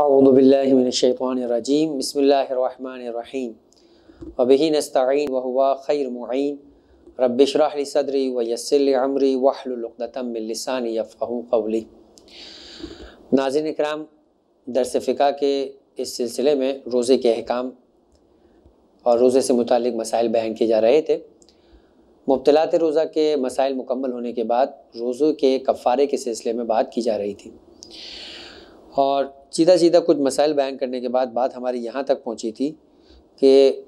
अवदबिल्लिनशैफ़ानरजीम बसमीम वबी नस्तिन वहुआ खैर मुन रबशरहली सदरी वयसिल अमरी वाहलतमिलसान यफ़ू कवली नाजिन कराम दरस फ़िका के इस सिलसिले में रोज़े के अहकाम और रोज़े से मुतल मसाइल बयान किए जा रहे थे मुबतलात रोज़ा के मसाइल मुकम्मल होने के बाद रोज़ों के कफ़ारे के सिलसिले में बात की जा रही थी और सीधा सीधा कुछ मसाइल बयान करने के बाद बात हमारी यहाँ तक पहुँची थी कि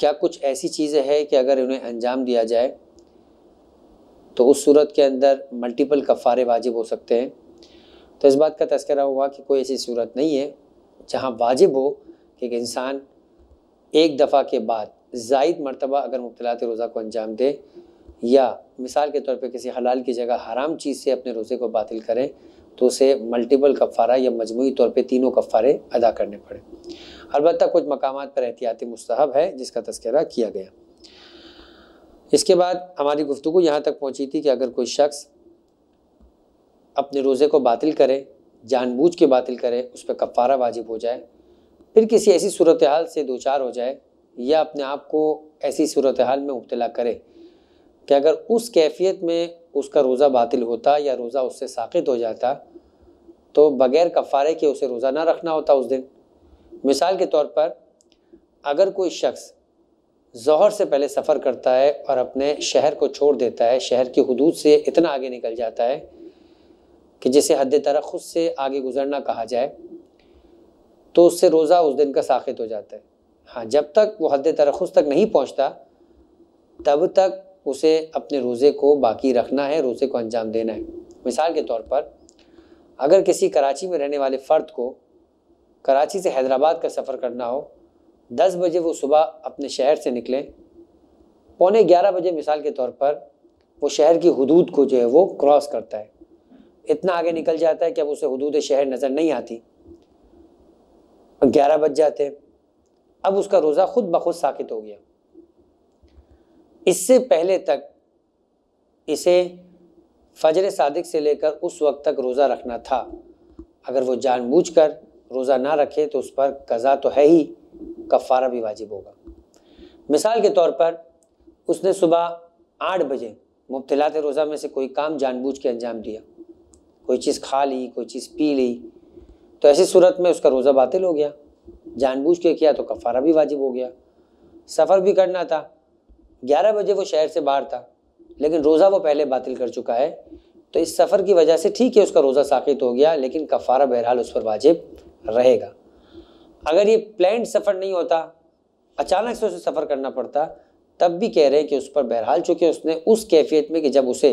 क्या कुछ ऐसी चीज़ें हैं कि अगर उन्हें अंजाम दिया जाए तो उस सूरत के अंदर मल्टीपल कफ़ारे वाजिब हो सकते हैं तो इस बात का तस्करा हुआ कि कोई ऐसी सूरत नहीं है जहाँ वाजिब हो कि एक इंसान एक दफ़ा के बाद जायद मरतबा अगर मुबतलात रोज़ा को अंजाम दे या मिसाल के तौर पे किसी हलाल की जगह हराम चीज़ से अपने रोज़े को बातिल करें तो उसे मल्टीपल कफ़ारा या मजमू तौर पर तीनों कफ़ारे अदा करने पड़े अलबत् कुछ मकाम पर एहतियाती मस्तहब है जिसका तस्करा किया गया इसके बाद हमारी गुफ्तु यहाँ तक पहुँची थी कि अगर कोई शख्स अपने रोज़े को बातिल करे जानबूझ के बातिल करे उस पर कफ़ारा वाजिब हो जाए फिर किसी ऐसी सूरत हाल से दो चार हो जाए या अपने आप को ऐसी सूरत हाल में मुबला करे कि अगर उस कैफियत में उसका रोज़ा बातिल होता या रोज़ा उससे साखित हो जाता तो बग़ैर कफ़ारे के उसे रोज़ा ना रखना होता उस दिन मिसाल के तौर पर अगर कोई शख्स जहर से पहले सफ़र करता है और अपने शहर को छोड़ देता है शहर की हदूद से इतना आगे निकल जाता है कि जिसे हद खुद से आगे गुज़रना कहा जाए तो उससे रोज़ा उस दिन का साखित हो जाता है हाँ जब तक वो हद खुद तक नहीं पहुँचता तब तक उसे अपने रोज़े को बाकी रखना है रोज़े को अंजाम देना है मिसाल के तौर पर अगर किसी कराची में रहने वाले फ़र्द को कराची से हैदराबाद का सफ़र करना हो दस बजे वो सुबह अपने शहर से निकलें पौने ग्यारह बजे मिसाल के तौर पर वो शहर की हदूद को जो है वो क्रॉस करता है इतना आगे निकल जाता है कि अब उसे हदूद शहर नज़र नहीं आती ग्यारह बज जाते अब उसका रोज़ा ख़ुद ब खुद साकित हो गया इससे पहले तक इसे फजर सादिक से लेकर उस वक्त तक रोज़ा रखना था अगर वो जानबूझकर रोज़ा ना रखे तो उस पर कज़ा तो है ही कफ़ारा भी वाजिब होगा मिसाल के तौर पर उसने सुबह आठ बजे मुबतलात रोज़ा में से कोई काम जानबूझ के अंजाम दिया कोई चीज़ खा ली कोई चीज़ पी ली तो ऐसी सूरत में उसका रोज़ा बातिल हो गया जानबूझ के किया तो कफ़ारा भी वाजिब हो गया सफ़र भी करना था ग्यारह बजे वो शहर से बाहर था लेकिन रोज़ा वो पहले बातिल कर चुका है तो इस सफ़र की वजह से ठीक है उसका रोज़ा साखित हो गया लेकिन कफ़ारा बहरहाल उस पर वाजिब रहेगा अगर ये प्लान सफ़र नहीं होता अचानक से उसे सफ़र करना पड़ता तब भी कह रहे हैं कि उस पर बहरहाल चूँकि उसने उस कैफियत में कि जब उसे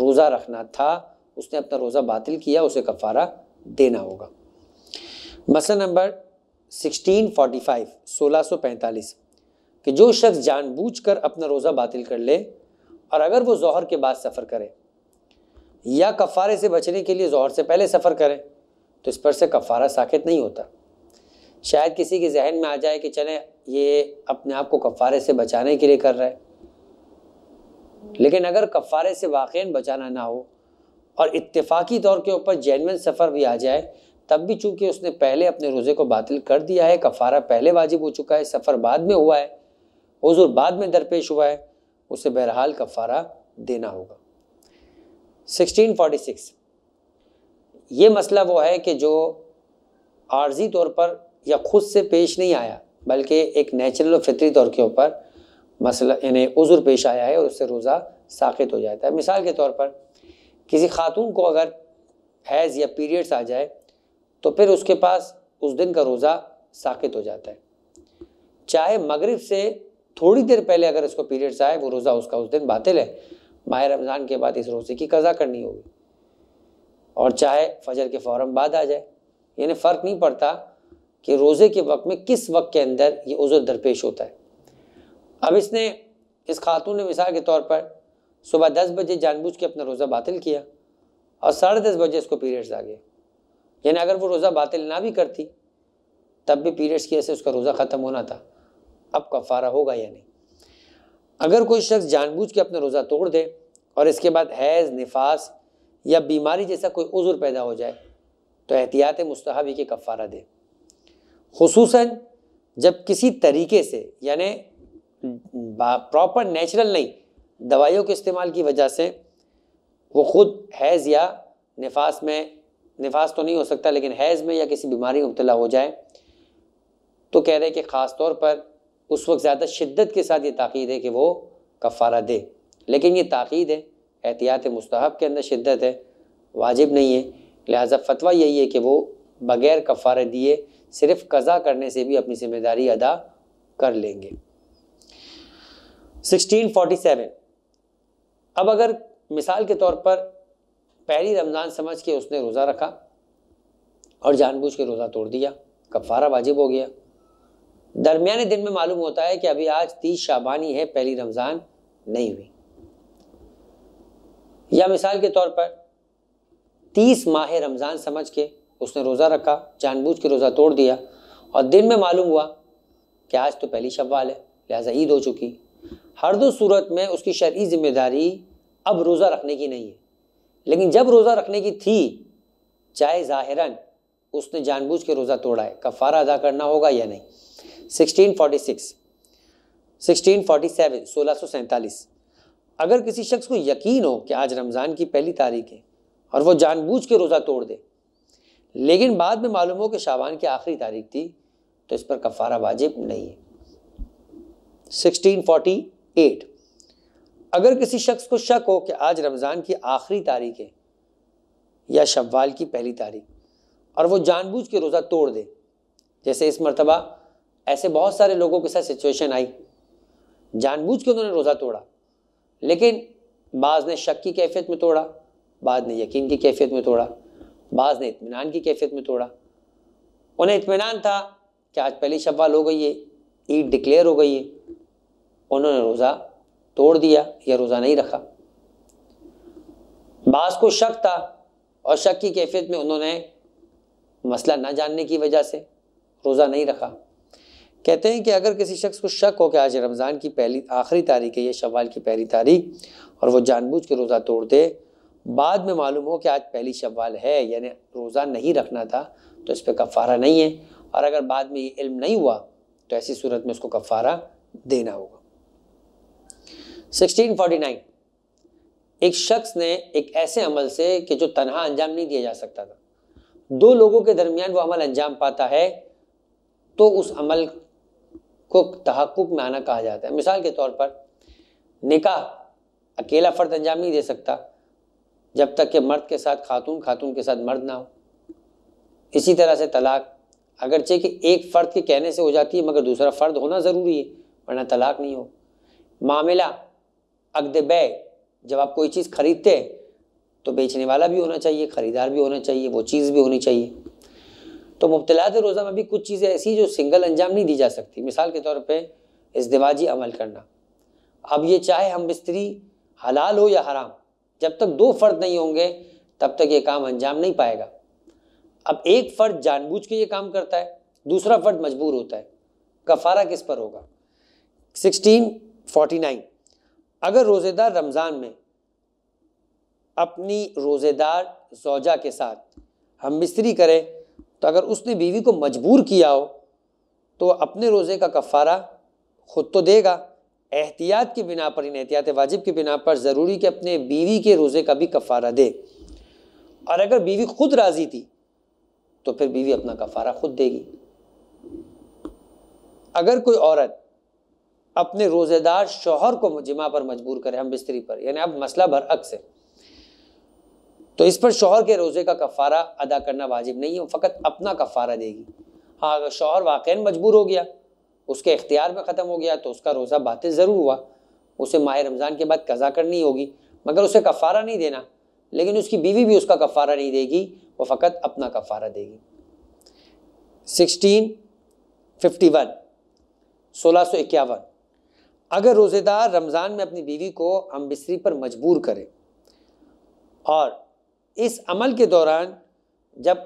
रोज़ा रखना था उसने अपना रोज़ा बातिल किया उसे कफ़ारा देना होगा मसला नंबर 1645 1645 कि जो शख्स जानबूझकर अपना रोज़ा बातिल कर ले और अगर वो जहर के बाद सफ़र करें या कफ़ारे से बचने के लिए जहर से पहले सफ़र करें तो इस पर से कफ़ारा साखित नहीं होता शायद किसी के जहन में आ जाए कि चले ये अपने आप को कफ़ारे से बचाने के लिए कर रहा है लेकिन अगर कफ़ारे से वाक़ बचाना ना हो और इतफ़ाकी तौर के ऊपर जैनवन सफ़र भी आ जाए तब भी चूंकि उसने पहले अपने रोज़े को बातिल कर दिया है कफ़ारा पहले वाजिब हो चुका है सफ़र बाद में हुआ है हजूर बाद में दरपेश हुआ है उसे बहरहाल कफ़ारा देना होगा 1646 ये मसला वो है कि जो आर्जी तौर पर या ख़ुद से पेश नहीं आया बल्कि एक नेचुरल और फितरी तौर के ऊपर मसला यानी उज़ुर पेश आया है और उससे रोज़ा साखित हो जाता है मिसाल के तौर पर किसी खातून को अगर हैज़ या पीरियड्स आ जाए तो फिर उसके पास उस दिन का रोज़ा साखित हो जाता है चाहे मगरब से थोड़ी देर पहले अगर उसको पीरियड्स आए वो रोज़ा उसका उस दिन बातिल है माह रमज़ान के बाद इस रोज़े की कज़ा करनी होगी और चाहे फजर के फ़ौर बाद आ जाए यानी फ़र्क नहीं पड़ता कि रोज़े के वक्त में किस वक्त के अंदर ये उज़र दरपेश होता है अब इसने इस खातून ने मिसाल के तौर पर सुबह दस बजे जानबूझ के अपना रोज़ा बातिल किया और साढ़े दस बजे इसको पीरियड्स आ गया यानी अगर वो रोज़ा बातिल ना भी करती तब भी पीरियड्स की वजह से उसका रोज़ा ख़त्म होना था अब कफ़ारा होगा या नहीं अगर कोई शख्स जानबूझ के अपना रोज़ा तोड़ दे और इसके बाद हैज़ नफास या बीमारी जैसा कोई उज़ुर पैदा हो जाए तो एहतियात मुस्तहबी के कफ़ारा दे खूस जब किसी तरीके से यानि प्रॉपर नेचुरल नहीं दवाइयों के इस्तेमाल की वजह से वो ख़ुद हैज़ या नफास में नफास तो नहीं हो सकता लेकिन हैज़ में या किसी बीमारी में मुबला हो जाए तो कह रहे हैं कि ख़ास तौर पर उस वक्त ज़्यादा शिद्दत के साथ ये ताक़ीद है कि वो कफ़ारा दे लेकिन ये ताक़ीद है एहतियात मुस्तहब के अंदर शिद्दत है वाजिब नहीं है लिहाजा फतवा यही है कि वो बग़ैर कफ़ारे दिए सिर्फ कज़ा करने से भी अपनी ज़िम्मेदारी अदा कर लेंगे 1647 अब अगर मिसाल के तौर पर पहली रमज़ान समझ के उसने रोज़ा रखा और जानबूझ के रोज़ा तोड़ दिया कफ़ारा वाजिब हो गया दरमियाने दिन में मालूम होता है कि अभी आज तीस शाबानी है पहली रमज़ान नहीं हुई या मिसाल के तौर पर तीस माह रमज़ान समझ के उसने रोज़ा रखा जानबूझ के रोज़ा तोड़ दिया और दिन में मालूम हुआ कि आज तो पहली शवाल है लिहाजा ईद हो चुकी हर दो सूरत में उसकी शर्य ज़िम्मेदारी अब रोज़ा रखने की नहीं है लेकिन जब रोज़ा रखने की थी चाहे ज़ाहिरन उसने जानबूझ के रोज़ा तोड़ा है कफ़ारा अदा करना होगा या नहीं 1647 अगर किसी शख्स को यकीन हो कि आज रमज़ान की पहली तारीख है और वो जानबूझ के रोज़ा तोड़ दे लेकिन बाद में मालूम हो कि शाबान की आखिरी तारीख थी तो इस पर कफ़ारा वाजिब नहीं है 1648 अगर किसी शख्स को शक हो कि आज रमज़ान की आखिरी तारीख है या शवाल की पहली तारीख और वो जानबूझ के रोज़ा तोड़ दे जैसे इस मरतबा ऐसे बहुत सारे लोगों के साथ सिचुएशन आई जानबूझ के उन्होंने रोज़ा तोड़ा लेकिन बाज़ ने शक की कैफियत में तोड़ा बाद ने यकीन की कैफियत में तोड़ा बाज़ ने इतमान की कैफियत में तोड़ा उन्हें इतमान था कि आज पहली शवाल हो गई है ईद डिक्लेयर हो गई है उन्होंने रोज़ा तोड़ दिया या रोज़ा नहीं रखा बाज़ को शक था और शक की कैफियत में उन्होंने मसला ना जानने की वजह से रोज़ा नहीं रखा कहते हैं कि अगर किसी शख्स को शक हो कि आज रमज़ान की पहली आखिरी तारीख है या शवाल की पहली तारीख और वो जानबूझ के रोज़ा तोड़ दे बाद में मालूम हो कि आज पहली शवाल है यानी रोज़ा नहीं रखना था तो इस पर कफ़ारा नहीं है और अगर बाद में ये इल्म नहीं हुआ तो ऐसी सूरत में उसको कफ़ारा देना होगा 1649 एक शख्स ने एक ऐसे अमल से कि जो तनहा अंजाम नहीं दिया जा सकता था दो लोगों के दरमियान वो अमल अंजाम पाता है तो उस अमल को तहकुक में आना कहा जाता है मिसाल के तौर पर निकाह अकेला फ़र्द अंजाम नहीं दे सकता जब तक कि मर्द के साथ खातून खातून के साथ मर्द ना हो इसी तरह से तलाक अगरचे कि एक फ़र्द के कहने से हो जाती है मगर दूसरा फ़र्द होना ज़रूरी है वरना तलाक नहीं हो मामला अकद बै जब आप कोई चीज़ खरीदते हैं तो बेचने वाला भी होना चाहिए ख़रीदार भी होना चाहिए वो चीज़ भी होनी चाहिए तो मुबतलात रोज़ा में भी कुछ चीज़ें ऐसी जो सिंगल अंजाम नहीं दी जा सकती मिसाल के तौर पर इसदवाजी अमल करना अब ये चाहे हम बिस्तरी हलाल हो या हराम जब तक दो फ़र्द नहीं होंगे तब तक ये काम अंजाम नहीं पाएगा अब एक फ़र्द जानबूझ के ये काम करता है दूसरा फ़र्द मजबूर होता है कफारा किस पर होगा सिक्सटीन फोर्टी नाइन अगर रोज़ेदार रमज़ान में अपनी रोज़ेदार जोजा के साथ हम बिस्तरी करें तो अगर उसने बीवी को मजबूर किया हो तो अपने रोज़े का कफ़ारा खुद तो देगा एहतियात की बिना पर इन एहतियात वाजिब की बिना पर ज़रूरी कि अपने बीवी के रोज़े का भी कफ़ारा दे और अगर बीवी खुद राज़ी थी तो फिर बीवी अपना कफ़ारा खुद देगी अगर कोई औरत अपने रोज़ेदार शोहर को जिमा पर मजबूर करे हम बिस्तरी पर यानी अब मसला भर अक्स है तो इस पर शोहर के रोज़े का कफ़ारा अदा करना वाजिब नहीं है फ़कत अपना कफ़ारा देगी हाँ अगर शोहर वाक़ मजबूर हो गया उसके इख्तियार में ख़त्म हो गया तो उसका रोज़ा बातें ज़रूर हुआ उसे माह रमज़ान के बाद कज़ा करनी होगी मगर उसे कफ़ारा नहीं देना लेकिन उसकी बीवी भी उसका कफ़ारा नहीं देगी वो फ़कत अपना कफ़ारा देगी सिक्सटीन फिफ्टी वन सोलह सौ इक्यावन अगर रोज़ेदार रमज़ान में अपनी बीवी को हम बिस्तरी पर मजबूर करे और इस अमल के दौरान जब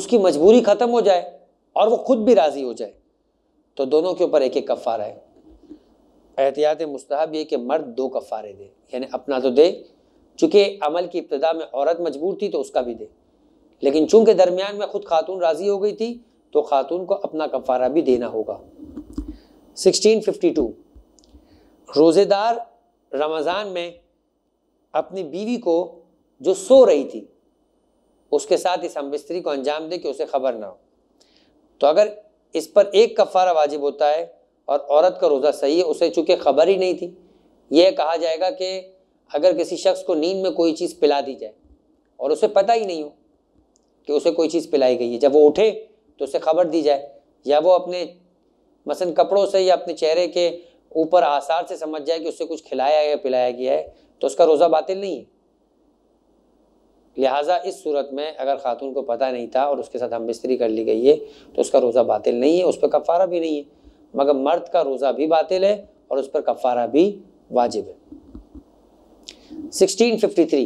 उसकी मजबूरी ख़त्म हो जाए और वो खुद भी राज़ी हो जाए तो दोनों के ऊपर एक एक कफ़ारा है एहतियात मुस्तहब ये कि मर्द दो कफ़ारे दे यानी अपना तो दे चूँकि अमल की इब्तदा में औरत मजबूर थी तो उसका भी दे लेकिन चूँकि दरमियान में ख़ुद खातून राज़ी हो गई थी तो ख़ातून को अपना कफ़ारा भी देना होगा 1652 रोज़ेदार रमज़ान में अपनी बीवी को जो सो रही थी उसके साथ इस हम को अंजाम दे कि उसे खबर ना हो तो अगर इस पर एक कफ़ारा वाजिब होता है और औरत का रोज़ा सही है उसे चूँकि खबर ही नहीं थी यह कहा जाएगा कि अगर किसी शख्स को नींद में कोई चीज़ पिला दी जाए और उसे पता ही नहीं हो कि उसे कोई चीज़ पिलाई गई है जब वो उठे तो उसे खबर दी जाए या वो अपने मसन कपड़ों से या अपने चेहरे के ऊपर आसार से समझ जाए कि उससे कुछ खिलाया या पिलाया गया है तो उसका रोज़ा बातिल नहीं है लिहाजा इस सूरत में अगर ख़ातून को पता नहीं था और उसके साथ हम बिस्तरी कर ली गई है तो उसका रोज़ा बातिल नहीं है उस पर कफ़ारा भी नहीं है मगर मर्द का रोज़ा भी बातिल है और उस पर कफ़ारा भी वाजिब है सिक्सटीन फिफ्टी थ्री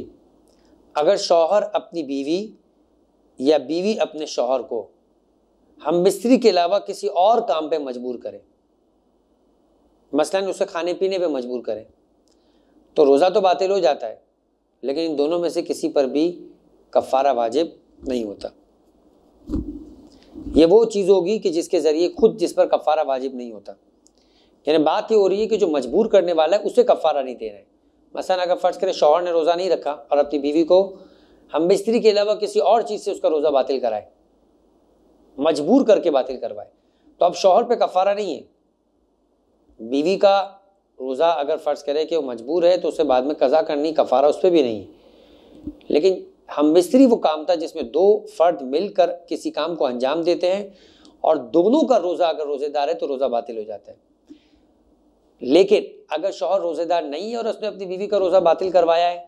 अगर शौहर अपनी बीवी या बीवी अपने शौहर को हम बिस्तरी के अलावा किसी और काम पर मजबूर करें मसलन उसे खाने पीने पर मजबूर करें तो रोज़ा तो बातिल हो जाता है लेकिन इन दोनों में से किसी पर भी कफ़ारा वाजिब नहीं होता ये वो चीज़ होगी कि जिसके ज़रिए खुद जिस पर कफ़ारा वाजिब नहीं होता यानी बात ये हो रही है कि जो मजबूर करने वाला है उसे कफ़ारा नहीं दे रहे मसा अगर फ़र्ज़ करें शोहर ने रोज़ा नहीं रखा और अपनी बीवी को हम बिस्तरी के अलावा किसी और चीज़ से उसका रोज़ा बातिल कराए मजबूर करके बातिल करवाए तो अब शोहर पर कफ़ारा नहीं है बीवी का रोज़ा अगर फ़र्ज़ करे कि वो मजबूर है तो उसे बाद में कज़ा करनी कफ़ारा उस पर भी नहीं लेकिन हम मिस्त्री वो काम था जिसमें दो फ़र्द मिलकर किसी काम को अंजाम देते हैं और दोनों का रोज़ा अगर रोज़ेदार है तो रोज़ा बातिल हो जाता है लेकिन अगर शोहर रोज़ेदार नहीं है और उसने अपनी बीवी का रोज़ा बातिल करवाया है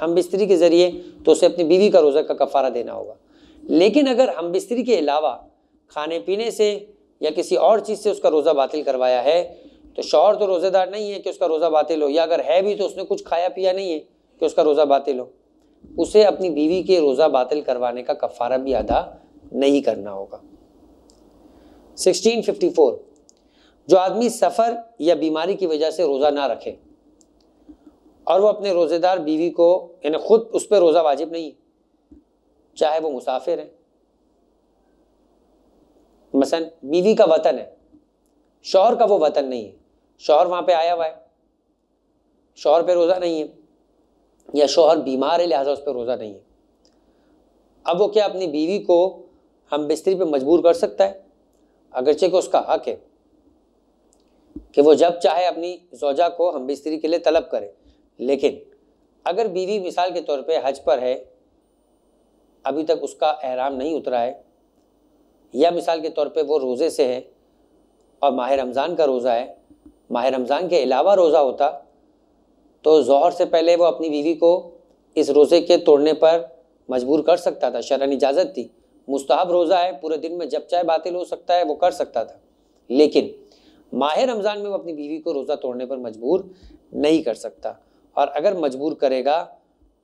हम बिस्तरी के ज़रिए तो उसे अपनी बीवी का रोज़ा का कफ़ारा देना होगा लेकिन अगर हम बिस्तरी के अलावा खाने पीने से या किसी और चीज़ से उसका रोज़ा बातिल करवाया है तो शौहर तो रोज़ेदार नहीं है कि उसका रोज़ा बातिल हो या अगर है भी तो उसने कुछ खाया पिया नहीं है कि उसका रोज़ा बातिल हो उसे अपनी बीवी के रोज़ा बातिल करवाने का कफ़ारा भी अदा नहीं करना होगा 1654 जो आदमी सफ़र या बीमारी की वजह से रोज़ा ना रखे और वो अपने रोज़ेदार बीवी को यानी ख़ुद उस पर रोज़ा वाजिब नहीं चाहे वो मुसाफिर हैं मसन बीवी का वतन है शौहर का वो वतन नहीं है शोहर वहाँ पे आया हुआ है शोहर पे रोज़ा नहीं है या शोहर बीमार है लिहाजा उस पर रोज़ा नहीं है अब वो क्या अपनी बीवी को हम बिस्तरी पे मजबूर कर सकता है अगरचे को उसका हक है कि वो जब चाहे अपनी जोजा को हम बिस्तरी के लिए तलब करे लेकिन अगर बीवी मिसाल के तौर पे हज पर है अभी तक उसका अहराम नहीं उतरा है या मिसाल के तौर पे वो रोज़े से है और माह रमज़ान का रोज़ा है माह रमज़ान के अलावा रोज़ा होता तो जहर से पहले वो अपनी बीवी को इस रोज़े के तोड़ने पर मजबूर कर सकता था शरण इजाज़त थी मुस्ताब रोज़ा है पूरे दिन में जब चाहे बातिल हो सकता है वो कर सकता था लेकिन माह रमज़ान में वो अपनी बीवी को रोज़ा तोड़ने पर मजबूर नहीं कर सकता और अगर मजबूर करेगा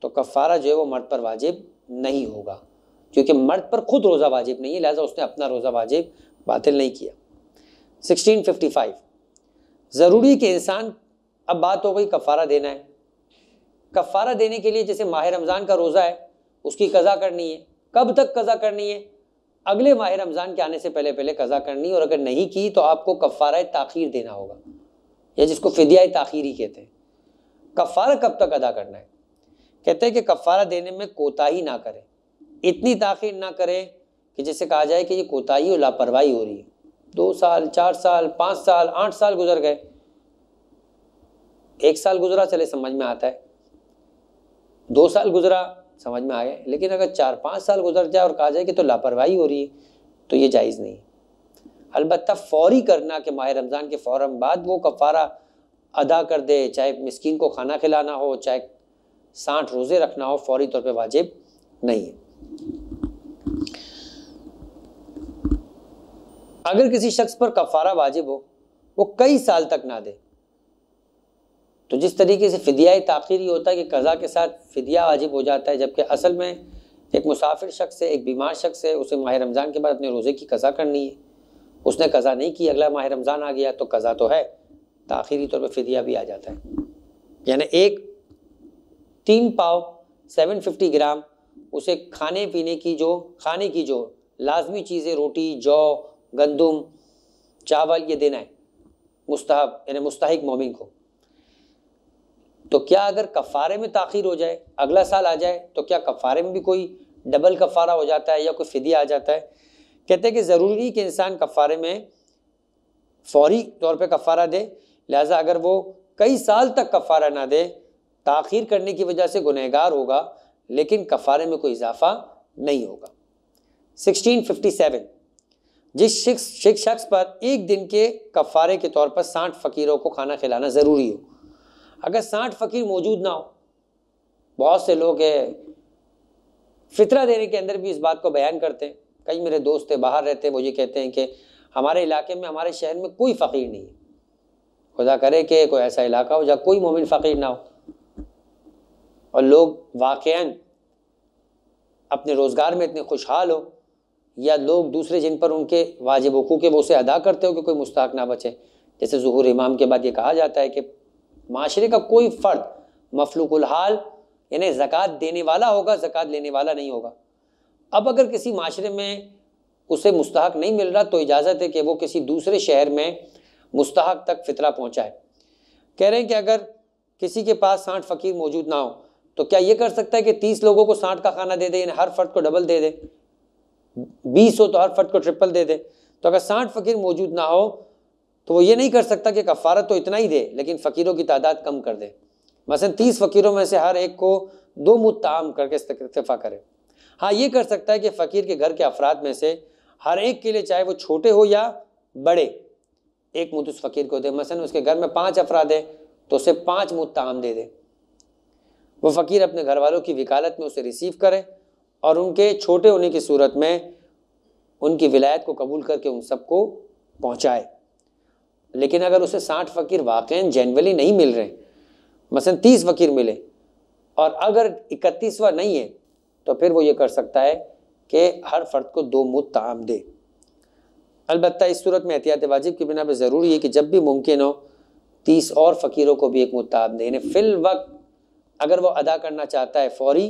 तो कफ़ारा जो है वो मर्द पर वाजिब नहीं होगा क्योंकि मर्द पर खुद रोज़ा वाजिब नहीं है लिहाजा उसने अपना रोज़ा वाजिब बातिल नहीं किया 1655 ज़रूरी कि इंसान अब बात हो गई कफ़ारा देना है कफ़ारा देने के लिए जैसे माह रमज़ान का रोज़ा है उसकी कज़ा करनी है कब तक कज़ा करनी है अगले माह रमज़ान के आने से पहले पहले कज़ा करनी है और अगर नहीं की तो आपको कफ़ारा तखीर देना होगा या जिसको फ़दिया ही कहते हैं कफ़ारा कब तक अदा करना है कहते हैं कि कफ़ारा देने में कोताही ना करें इतनी ताखिर ना करें कि जैसे कहा जाए कि ये कोताही और लापरवाही हो रही है दो साल चार साल पाँच साल आठ साल गुजर गए एक साल गुजरा चले समझ में आता है दो साल गुजरा समझ में गए लेकिन अगर चार पाँच साल गुजर जाए और कहा जाए कि तो लापरवाही हो रही है तो ये जायज़ नहीं अलबत्त फ़ौरी करना कि माह रमज़ान के फ़ौर बाद वो कफ़ारा अदा कर दे चाहे मस्किन को खाना खिलाना हो चाहे साठ रोज़े रखना हो फौरी तौर पर वाजिब नहीं है अगर किसी शख्स पर कफारा वाजिब हो वो कई साल तक ना दे तो जिस तरीके से फ़िदिया ताखिर ही होता है कि कज़ा के साथ फ़िदिया वाजिब हो जाता है जबकि असल में एक मुसाफिर शख्स है एक बीमार शख्स है उसे माह रमज़ान के बाद अपने रोज़े की कज़ा करनी है उसने कज़ा नहीं की अगला माह रमज़ान आ गया तो कज़ा तो है ताखिरी तौर पर फ़िदिया भी आ जाता है यानी एक तीन पाव सेवन फिफ्टी ग्राम उसे खाने पीने की जो खाने की जो लाजमी चीज़ें रोटी जौ गंदुम चावल ये देना है मुस्ताहब यानी मुस्तक मोमिन को तो क्या अगर कफ़ारे में ताखिर हो जाए अगला साल आ जाए तो क्या कफ़ारे में भी कोई डबल कफ़ारा हो जाता है या कोई फ़दिया आ जाता है कहते हैं कि ज़रूरी कि इंसान कफ़ारे में फौरी तौर पे कफ़ारा दे लिहाजा अगर वो कई साल तक कफ़ारा ना दे ताखिर करने की वजह से गुनहगार होगा लेकिन कफ़ारे में कोई इजाफा नहीं होगा सेवन जिस शिक शख्स पर एक दिन के कफ़ारे के तौर पर साठ फ़कीरों को खाना खिलाना ज़रूरी हो अगर साठ फ़कीर मौजूद ना हो बहुत से लोग फितरा देने के अंदर भी इस बात को बयान करते हैं कई मेरे दोस्त बाहर रहते हैं वो ये कहते हैं कि हमारे इलाके में हमारे शहर में कोई फ़कीर नहीं है खुदा करे कि कोई ऐसा इलाका हो जहाँ कोई मोमिन फ़कीर ना हो और लोग वाक़ अपने रोज़गार में इतने खुशहाल हो या लोग दूसरे जिन पर उनके वाजिब हकूक़ है वो उसे अदा करते हो कि कोई मुस्ताक ना बचे जैसे जहूर इमाम के बाद ये कहा जाता है कि माशरे का कोई फ़र्द हाल यानी ज़क़़त देने वाला होगा ज़क़़त लेने वाला नहीं होगा अब अगर किसी माशरे में उसे मुस्तक नहीं मिल रहा तो इजाज़त है कि वो किसी दूसरे शहर में मुस्तक तक फितरा पहुँचाए कह रहे हैं कि अगर किसी के पास साठ फ़कीर मौजूद ना हो तो क्या ये कर सकता है कि तीस लोगों को साठ का खाना दे दे यानी हर फर्द को डबल दे दे बीस हो तो हर फट को ट्रिपल दे दे तो अगर साठ फ़कीर मौजूद ना हो तो वो ये नहीं कर सकता कि कफ़ारत तो इतना ही दे लेकिन फ़कीरों की तादाद कम कर दे मसलन तीस फ़कीरों में से हर एक को दो मुताम करके इस्तीफा करे हाँ ये कर सकता है कि फ़कीर के घर के अफराद में से हर एक के लिए चाहे वो छोटे हो या बड़े एक मुत उस फ़कीर को दे मसलन उसके घर में पाँच अफराद हैं तो उसे पाँच मुताम दे दे वो फ़कीर अपने घर वालों की वकालत में उसे रिसीव करे और उनके छोटे होने की सूरत में उनकी विलायत को कबूल करके उन सबको पहुँचाए लेकिन अगर उसे साठ फ़कीर वाक़ जेनवली नहीं मिल रहे मसलन तीस फ़कीर मिले और अगर इकतीसवा नहीं है तो फिर वो ये कर सकता है कि हर फ़र्द को दो मुद तमाम दे अलबत् इस सूरत में एहतियात वाजिब की बिना पर ज़रूरी है कि जब भी मुमकिन हो तीस और फ़कीरों को भी एक मुताब दें यानी फ़िल वक्त अगर वो अदा करना चाहता है फौरी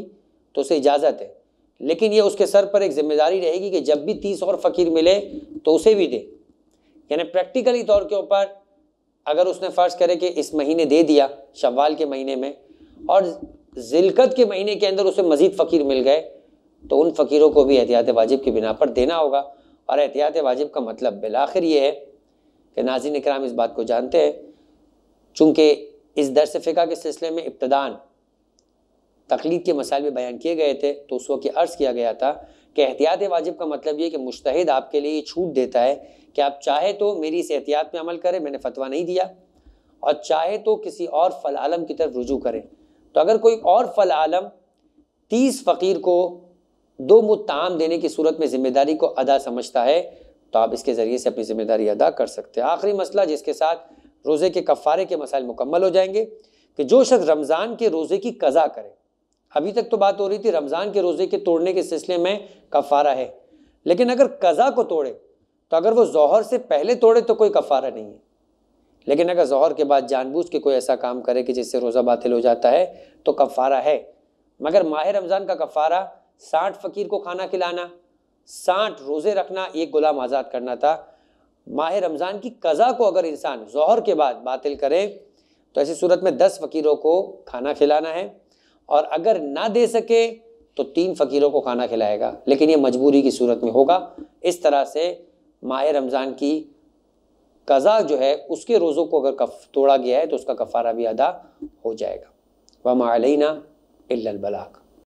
तो उसे इजाज़त है लेकिन ये उसके सर पर एक जिम्मेदारी रहेगी कि जब भी तीस और फ़कीर मिले तो उसे भी दे यानी प्रैक्टिकली तौर के ऊपर अगर उसने फ़र्ज़ करे कि इस महीने दे दिया शवाल के महीने में और जिलकत के महीने के अंदर उसे मज़ीद फ़कीर मिल गए तो उन फ़कीरों को भी एहतियात वाजिब की बिना पर देना होगा और एहतियात वाजिब का मतलब बिलाखिर ये है कि नाजिन इकराम इस बात को जानते हैं चूँकि इस दरस फ़िका के सिलसिले में इब्तदान तकलीद के मसाइल भी बयान किए गए थे तो उस वक्त अर्ज़ किया गया था कि एहतियात वाजिब का मतलब ये कि मुश्तद आपके लिए छूट देता है कि आप चाहे तो मेरी इस एहतियात में अमल करें मैंने फतवा नहीं दिया और चाहे तो किसी और फल आलम की तरफ रुजू करें तो अगर कोई और फल आलम तीस फ़कीर को दो मुताम देने की सूरत में ज़िम्मेदारी को अदा समझता है तो आप इसके ज़रिए से अपनी ज़िम्मेदारी अदा कर सकते हैं आखिरी मसला जिसके साथ रोज़े के कफ़ारे के मसाइल मुकम्मल हो जाएंगे कि जो शख्स रमज़ान के रोज़े की कज़ा करें अभी तक तो बात हो रही थी रमज़ान के रोज़े के तोड़ने के सिलसिले में कफ़ारा है लेकिन अगर कज़ा को तोड़े तो अगर वो जहर से पहले तोड़े तो कोई कफ़ारा नहीं है लेकिन अगर जहर के बाद जानबूझ के कोई ऐसा काम करे कि जिससे रोज़ा बातिल हो जाता है तो कफ़ारा है मगर माह रमज़ान का कफ़ारा साठ फ़कीर को खाना खिलाना साठ रोज़े रखना एक ग़ुलाम आज़ाद करना था माह रमज़ान की कज़ा को अगर इंसान जहर के बाद बातिल करे तो ऐसी सूरत में दस फ़कीरों को खाना खिलाना है और अगर ना दे सके तो तीन फकीरों को खाना खिलाएगा लेकिन ये मजबूरी की सूरत में होगा इस तरह से माह रमज़ान की कज़ा जो है उसके रोज़ों को अगर कफ तोड़ा गया है तो उसका कफ़ारा भी अदा हो जाएगा वह मालना इल्लबलाक